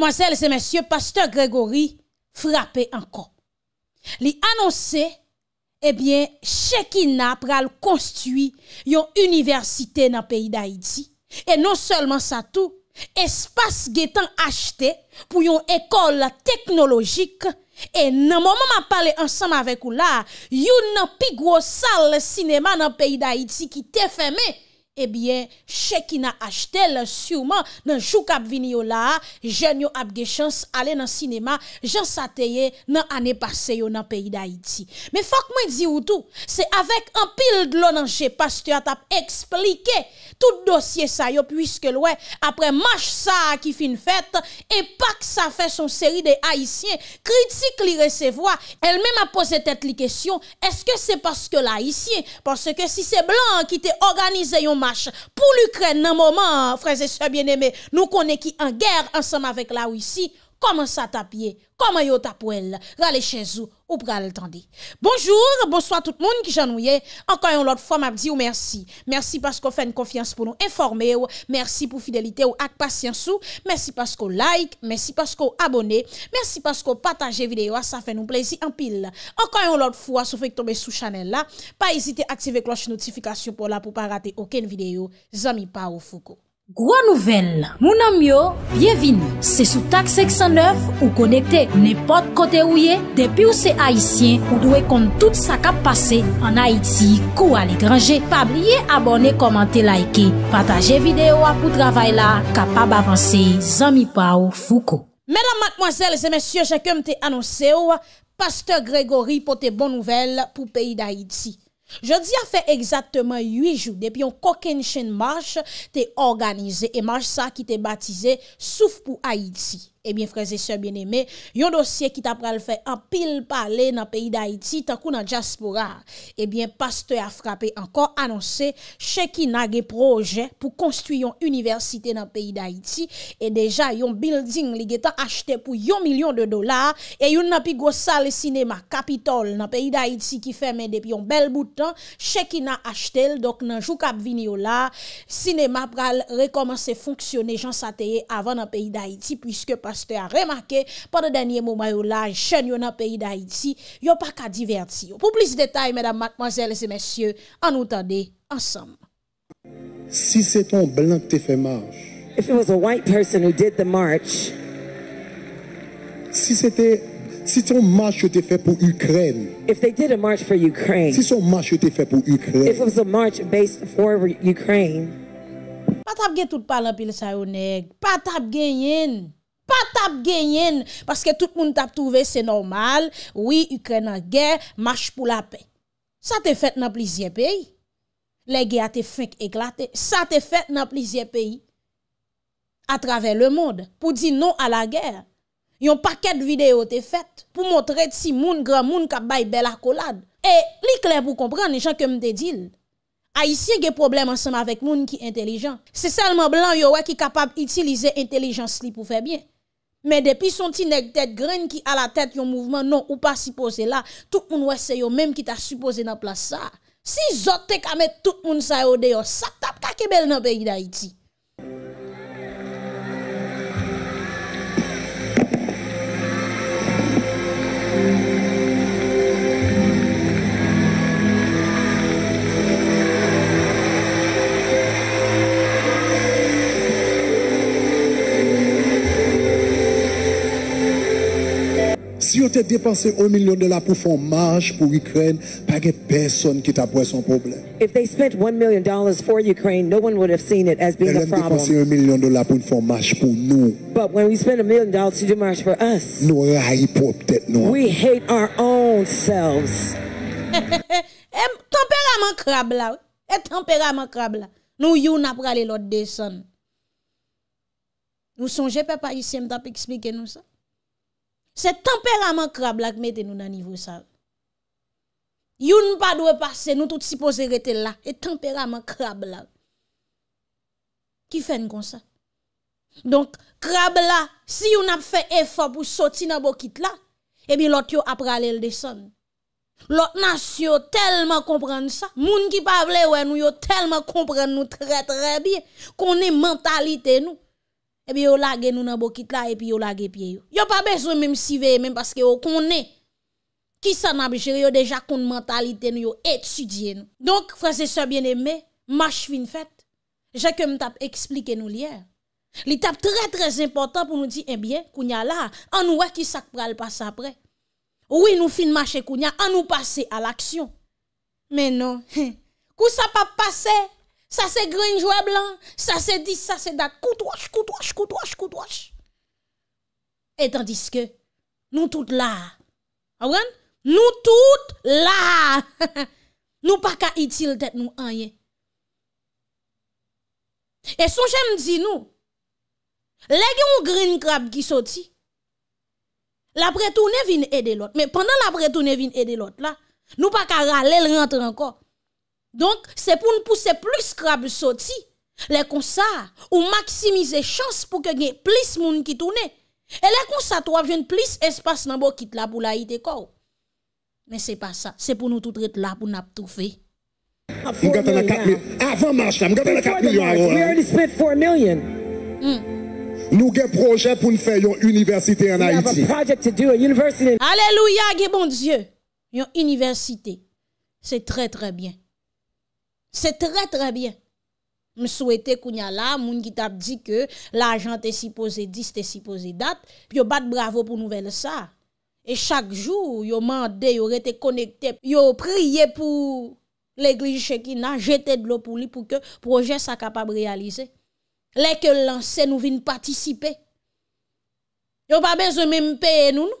mwazel se msye Pastor Gregory frape anko. Li anonse, ebyen, eh chekina pral konstui yon universite nan peyi daidzi. E non selman sa tou, espas getan achete pou yon ekol teknologik. E nan mwaman pale ansanm avek ou la, yon nan pigwo sal sinema nan peyi daidzi ki tefeme, ebyen chèkina achte lè souman nan chouk ap vini yo la jen yo ap gechans ale nan sinema jan sa teye nan ane pase yo nan peyi da Haiti me fok mwen di woutou, se avek an pil dlo nan chè pas te atap eksplike, tout dosye sa yo pwiske lwè, apre mach sa ki fin fèt, e pak sa fè son seri de Haitien kritik li resevwa, el mè ma pose tèt li kesyon, eske se paske la Haitien, paske se se blan ki te organize yo ma pour l'Ukraine un moment, frères et sœurs bien-aimés. Nous connaissons qui en guerre ensemble avec la Russie. Koman sa tapye, koman yo tapwelle, rale chen sou, ou prale tande. Bonjour, bonsoit tout moun ki janouye, ankan yon lot fwa mabdi ou mersi. Mersi pasko fè n konfians pou nou informe ou, mersi pou fidelite ou ak pasyen sou, mersi pasko like, mersi pasko abone, mersi pasko pataje videyo a sa fè nou plezi anpil. Ankan yon lot fwa sou fè k tombe sou chanel la, pa esite aktive kloche notifikasyon pou la pou pa rate oken videyo. Zami pa ou foko. Gwa nouvel, mounan myo, bienvin, se sou tak 609 ou konekte nepot kote ou ye, depi ou se Haitien ou dwe kont tout sa kap pase an Haiti kou ale grange, pa blye abone, komante, laike, pataje videyo apou travay la, kapab avanse, zami pa ou fuko. Medan matmoazel, zemesye, jakem te anonse ou, Pastor Gregory pote bon nouvel pou peyi d'Haiti. Je di a fe egzatman yuijou depi yon koken chen manche te organize E manche sa ki te batize souf pou Haiti Ebyen eh freze se bien eme, yon dosye ki ta pral fe apil pale nan peyi da iti takou nan jaspora. Ebyen eh paste a frape ankon anonse che ki na ge proje pou konstuy yon universite nan peyi da iti. E deja yon building li getan achete pou yon milyon de dolar. E yon nan pi gwa sa le sinema kapitol nan peyi da iti ki fe mende pi yon bel boutan. Che ki na achete l, dok nan jou kap vini yo la. Sinema pral rekomense funksyone jan sa teye avan nan peyi da iti pwiske pral. pasteur a remarqué pendant dernier moment là chaîne dans pays d'Haïti yo pas qu'à divertir pour plus de détails mesdames mademoiselles et messieurs en nous tendez ensemble si c'est un blanc qui fait marche if it was a white person who did the march si c'était si ton marche était fait pour Ukraine. If they did a march for Ukraine. Si son marche était fait pour Ukraine. If it was a march based for Ukraine. Pas tap gen tout palan pile sa yo neg. Pas tap gen pa tap genyen, paske tout moun tap touve, se normal, oui, Ukraina gè, mâche pou la pe. Sa te fèt nan plizye peyi, le gè a te fèk e glate, sa te fèt nan plizye peyi, a travè le moun, pou di nou a la gè, yon pakèd videyo te fèt, pou montrè ti moun, gran moun, ka bay bel akolad. E, li klè pou komprèn, ne jan kem te dil, a isye gè problem ansèm avèk moun ki entelijan, se selman blan yowè ki kapab itilize entelijans li pou fè byen. Mais depuis son petit nèg tête graine qui a la tête un mouvement non ou pas supposé là, tout le monde c'est yo même qui t'a supposé dans place ça. Si zote ka met tout le monde ça yo dehors, ça tape ka kebel nan pays d'Haïti. si on te dépensé un million de dollars pour faire marche pour l'Ukraine, pas que personne qui t'apporte son problème. If they spent one million dollars for Ukraine, no one would have seen it as being a problem. un million de dollars pour une marche pour nous. But when we spend a million dollars to do march for us, nous nous. We hate our own selves. Eh, tempérament crabe là, et eh, tempérament crabe là. Nous you n'a pas aller l'autre descendre. Nous songez pas ici m'a expliquer nous ça. Se temperament krab lak mette nou nan nivou sa. Youn pa dwe pase, nou tout si pose rete la. E temperament krab lak. Ki fen kon sa. Donk, krab lak, si youn ap fe efap ou soti nan bokit la, ebi lot yo ap ralel de san. Lot nas yo telman komprende sa. Moun ki pavle we nou yo telman komprende nou tre tre biye. Konen mentalite nou. Ebi eh yo lage nou nan bokit la e pi yo lage piye yo. Yo pa bezwen mèm si veye mèm paske yo kounè. Ki sa nan bichere yo deja koun mentalite nou yo etudye nou. Donk franseseur bienemè, mâche fin fèt. Je ke m tap eksplike nou liè. Li tap trè trè important pou nou di, ebiye, kounè la, an nou wè ki sak pral passe apre. Ouwi nou fin mâche kounè, an nou passe al aksyon. Menon, kou sa pa passe? Sa se grinjwe blan, sa se dis, sa se dat, koutouash, koutouash, koutouash, koutouash. Et tandiske, nou tout la. Awen, ah nou tout la. Nou pa ka itil tet nou anye. Et son jem di nou, lege ou grinjwe blan ki soti, la pre tou ne vin ede lot. Men, pandan la pre tou ne vin ede lot la, nou pa ka ral, el rentre anko. Donc, c'est pour nous pousser plus crabe sorti. Les comme ça, ou maximiser chance pour que ait plus monde qui tourne. Et les comme ça, toi plus espace dans bon kit là pour la ite corps. Mais c'est pas ça, c'est pour nous tout être là pour nous tout faire. Avant hein. hmm. nous avons 4 millions Nous un projet pour nous faire une université en Haïti. Alléluia, bon Dieu. Une université. C'est très très bien. Se tre tre bien. M souwete kounya la, moun ki tap di ke la jan te si pose di, se te si pose dat, pi yo bat bravo pou nouvel sa. E chak jou, yo mande, yo rete konekte, yo priye pou l'Eglise Chekina, jete dlo pou li pou ke proje sa kapab realize. Lè ke lansen ou vin patisipe. Yo pa bez o men mpeye nou nou.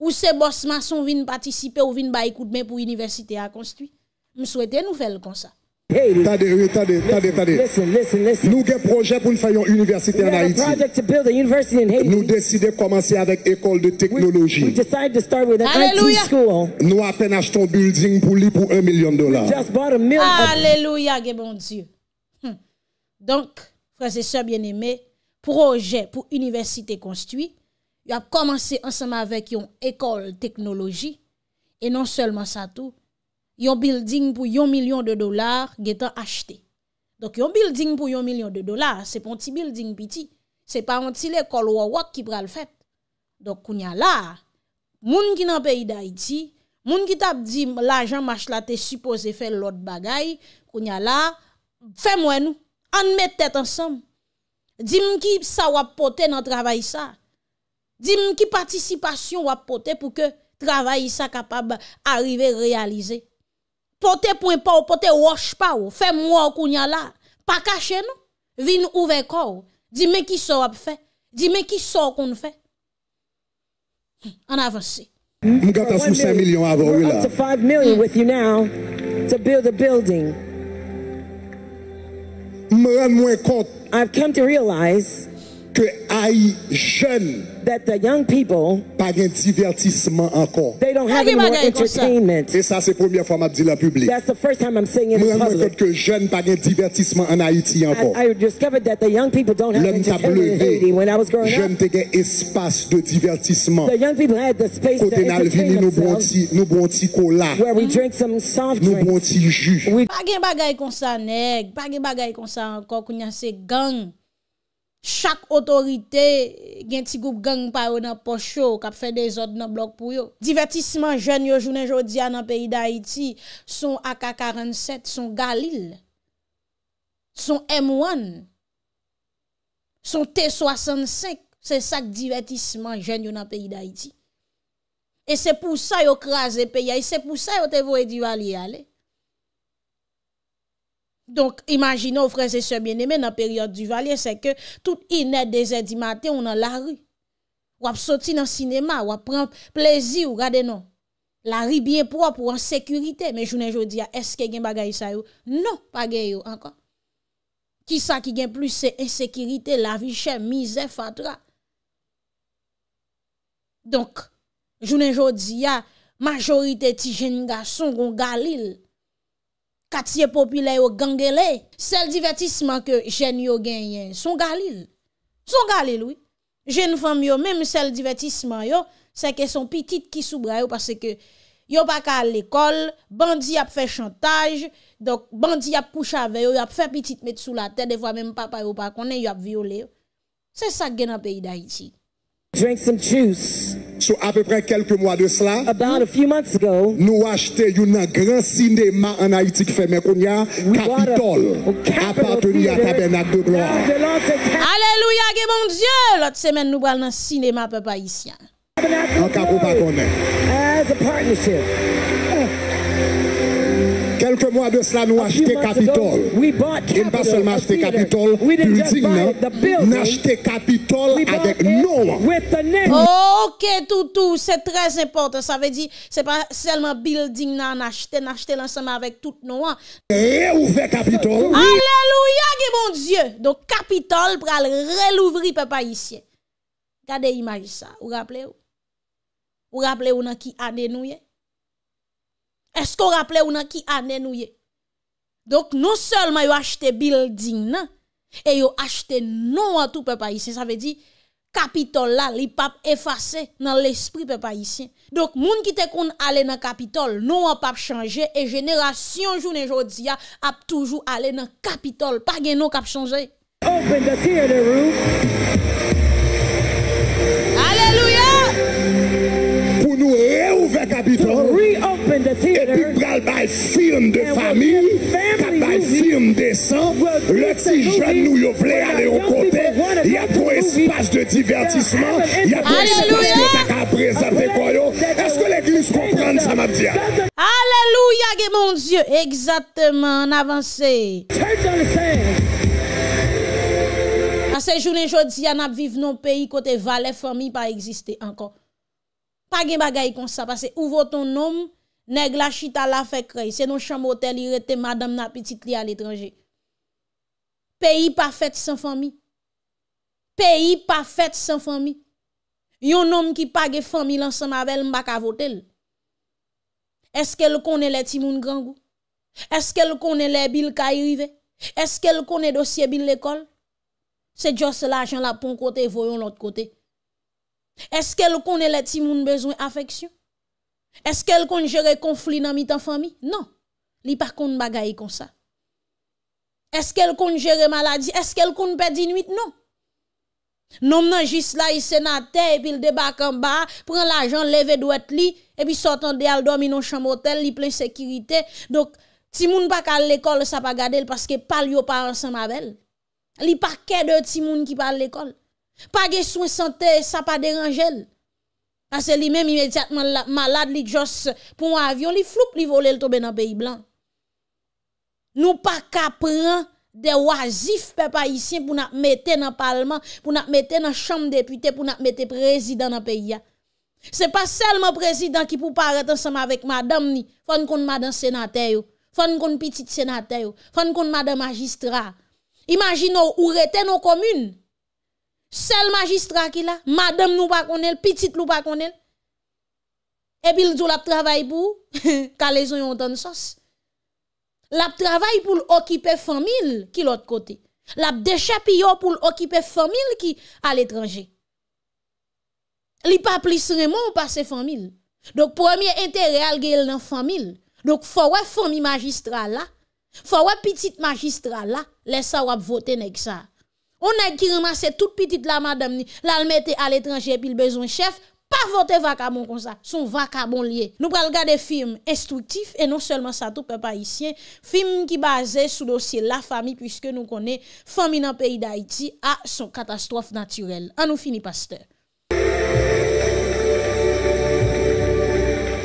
Ou se bos mason vin patisipe ou vin bay koutmen pou universite a konstuit. Je souhaite des nouvelles comme ça. t'as attendez, t'as attendez, attendez, attendez. Nous avons un projet pour faire une université en Haïti. Nous décidons de commencer avec école de technologie. Nous à peine un building pour lui pour un million de dollars. Alléluia, bon Dieu. Hum. Donc, frères et sœurs bien-aimés, projet pour université construit, il a commencé ensemble avec une école technologie. Et non seulement ça tout, yon bil ding pou yon milyon de dolar getan achete. Dok yon bil ding pou yon milyon de dolar, se pon ti bil ding piti, se pa pon ti le kol wawak ki pral fèt. Dok kounya la, moun ki nan peyi da iti, moun ki tap di, la ajan mâch la te suppose fè lòt bagay, kounya la, fè mwen nou, an mè tèt ansèm. Di moun ki sa wap pote nan travay sa, di moun ki patisipasyon wap pote pou ke travay sa kapab arrive realize. pote point pa ou, pote wosh pa ou, fè mwa ou kounya la, pa kache nou, vin ouve kou, di men ki so ap fè, di men ki so kon fè. An avansi. Mwen gata sou 5 milyon avon wè la. Up to 5 million with you now to build a building. Mwen mwen kont. I've come to realize que aïe jeune that the young people pas un divertissement encore they don't have any more entertainment et ça c'est première fois m'a dit la public that's the first time I'm saying it in public moi que jeune pas un divertissement en Haïti encore I, I discovered that the young people don't have entertainment in Haiti when I was growing up jeune espace de divertissement the young people had the space côté to entertain nous bon petit nous bon petit cola where we drink some soft drinks nous bon petit jus pas un bagay comme ça nèg pas un bagay comme ça encore qu'on y a ces gangs Chak otorite gen ti goup geng pa yo nan poch yo, kap fe de zot nan blok pou yo. Divertisman jen yo jounen jodia nan peyi da iti, son AK-47, son Galil, son M1, son T-65, se sak divertisman jen yo nan peyi da iti. E se pou sa yo kraze peyi, e se pou sa yo te vo edi vali ale. Donk, imagina ou freze se bieneme nan periode du valye, se ke tout inèd de zè di matè, ou nan la ri. Wap soti nan sinema, wap pran plezi ou gade non. La ri bien prop ou an sekurite, men jounen jodi ya, eske gen bagay sa yo? Non, bagay yo, ankon. Kisa ki gen plus se ensekirite, la vi chèm, mize fatra. Donk, jounen jodi ya, majorite ti jen nga son goun galil, Katye popile yo gengele, sel divertisman ke jen yo genyen, son galil. Son galil ouy. Jen fam yo, menm sel divertisman yo, se ke son pitit ki soubra yo, pase ke yo pa ka l'ekol, bandi ap fe chantaj, dok bandi ap kouchave yo, yo ap fe pitit met sou la tè, devwa menm papa yo pa konen yo ap viole yo. Se sa gen ap e idayiti. à peu près quelques mois de cela, About a nous acheté un grand cinéma en Haïti qui fait mes Capitole, appartenu à Tabernacle de Gloire. Alléluia, mon Dieu! L'autre semaine, nous allons dans cinéma, peuple haïtien. En cas, pas connaître quelques mois de cela, nous acheté Capitole. Et pas seulement acheté Capitole, building, nous acheté Capitole avec Noah. Ok, tout, tout, c'est très important. Ça veut dire, c'est pas seulement building, nous acheté, nous acheté l'ensemble avec tout Noah. Réouvert Capitole. Alléluia, mon Dieu. Donc, Capitole pour relouvrir, papa, ici. Regardez l'image ça. Vous rappelez-vous? Vous rappelez-vous dans qui a nous est? Esko raple ou nan ki anen ou ye? Dok nou sel ma yo achete building nan E yo achete nou a tou pepa isyen Sa ve di kapitol la li pap efase nan l'espri pepa isyen Dok moun ki te kon ale nan kapitol Nou a pap chanje E jenerasyon jou nan jodi ya ap toujou ale nan kapitol Pa gen nou kap chanje Open the theater room Passe de divertissement Ya pwis pwes se tak ap prezate kou yo Eske lè kli spro pran san map diya Alelouya ge moun zyè Egzatman avanse Chanche dans le sang Passe jounen jodi Yana ap vive nou peyi kote vale Fami pa egziste ankon Page bagay kon sa passe Ovo ton nom Neglashit ala fekrey Se nou chambotel yur ete madame na petite li al etrange Peyi pa fet san fami pays pas fait sans famille. Un homme qui pague famille ensemble avec elle, à voter. Est-ce qu'elle connaît les timoun grand goût? Est-ce qu'elle connaît les billes qui arrivent? Est-ce qu'elle connaît dossier billes l'école? C'est juste l'argent là pour un côté, voyons l'autre côté. Est-ce qu'elle connaît les timoun besoin affection? Est-ce qu'elle connaît gérer conflit dans mitan famille? Non. Li pas connaît bagaille comme ça. Est-ce qu'elle connaît gérer maladie? Est-ce qu'elle connaît perdre nuit? Non. Nom nan jis la yi senate, epi yi debak an ba, pran la jan, leve dwet li, epi sotan de al dom ino chan motel, li plen sekirite. Dok, ti moun bakal l'ekol, sa pa gade l, paske pal yo pa ansan mavel. Li pakè de ti moun ki pal l'ekol. Pagè souen sante, sa pa deranjel. Asè li men imediatman malade, li jos pou avyon, li floup, li vole l tobe nan peyi blan. Nou pa kaprenn. De wazif pe pa isyen pou nan mette nan palman, pou nan mette nan chanm depute, pou nan mette prezident nan peya. Se pa selman prezident ki pou paret anseman vek madame ni, fon kon madame senatèyo, fon kon pitit senatèyo, fon kon madame magistra. Imaginou, ou rete nan komune, sel magistra ki la, madame nou pa konen, pitit lou pa konen, e bil zoul ap travay pou, ka le zon yon ton sos. La travail pour occuper famille qui l'autre côté. La déchapillon pour occuper famille qui à l'étranger. Li pas plus remon passe famille. Donc premier intérêt al gèl dans famille. Donc faut ouais famille magistrat là. Faut ouais petite magistrat là, laisse ça wap voter nèg ça. On a qui ramassé toute petite la madame ni, la mette à l'étranger puis le besoin chef pas voter vacabon comme ça, son vacabon lié. Nous prenons des films instructifs et non seulement ça tout peuple haïtien, film qui basé sur dossier la famille puisque nous connaissons famille dans le pays d'Haïti à son catastrophe naturelle. En nous finit pasteur.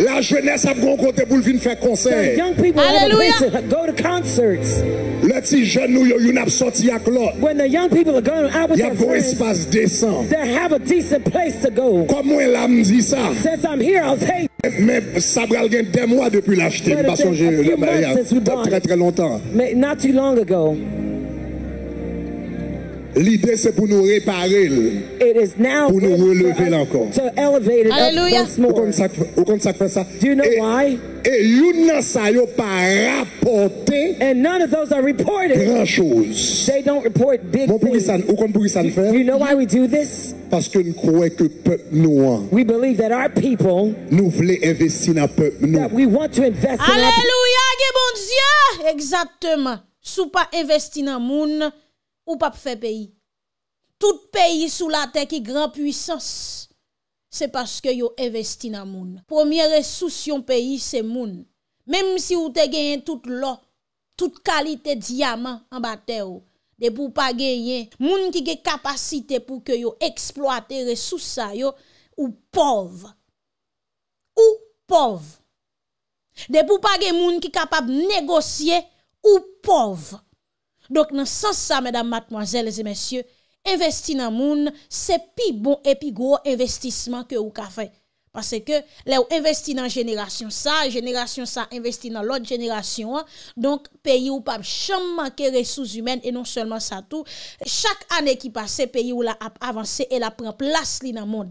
La jeunesse a bon côté pour venir faire concert. Alléluia. Go to concerts. Le petit jeune nous yo à When the young people are espace décent. They have a Comme moi dit ça. mais ça des mois depuis l'acheter. très longtemps. long Li de se pou nou repare lè. Pou nou releve lè ankon. Aleluya. Ou kon sak fè sa. E yon nan sayo pa rapote. Gran chouse. Ou kon pou ki san fè. Paske nou kowe ke pep nou an. Nou vle investi na pep nou. Aleluya. Ge bon diya. Eksakteman. Sou pa investi na moun. Ou pa pou fè peyi. Tout peyi sou la te ki gran puissance. Se paske yo investi nan moun. Premier resousyon peyi se moun. Mem si ou te genyen tout lò. Tout kalite diyaman an batè yo. De pou pa genyen. Moun ki ge kapasite pou ke yo eksploate resousa yo. Ou pov. Ou pov. De pou pa genyen moun ki kapap negosye. Ou pov. Dok nan sans sa, mèdam matmoazèl, lèzè mèsyè, investi nan moun, se pi bon e pi gwo investisman ke ou ka fè. Pase ke, lè ou investi nan jeneration sa, jeneration sa investi nan lot jeneration an. Donk, peyi ou pap chanman kere souz humen, e non selman sa tou. Chak anè ki pase, peyi ou la ap avanse, e la pren plas li nan moun.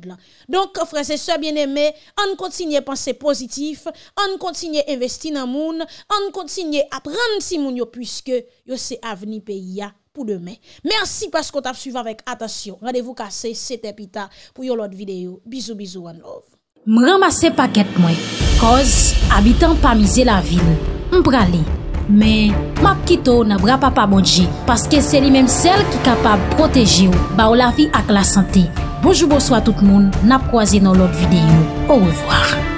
Donk, fran, se so bien eme, an kontinye panse pozitif, an kontinye investi nan moun, an kontinye ap renti moun yo, pwiske yo se aveni peyi ya pou demen. Mersi, paskot ap suivan vek, atasyon. Radevou kase, se te pita pou yo lot videyo. Bizou, bizou, an love. M ramase paket mwen. Koz, abitan pa mize la vil. M prale. Men, map kito na bra pa pa modji. Paske se li menm sel ki kapab proteji ou. Ba ou la vi ak la sante. Bojou bojou a tout moun. Nap kwa zi nan lot videyo. Ou revoar.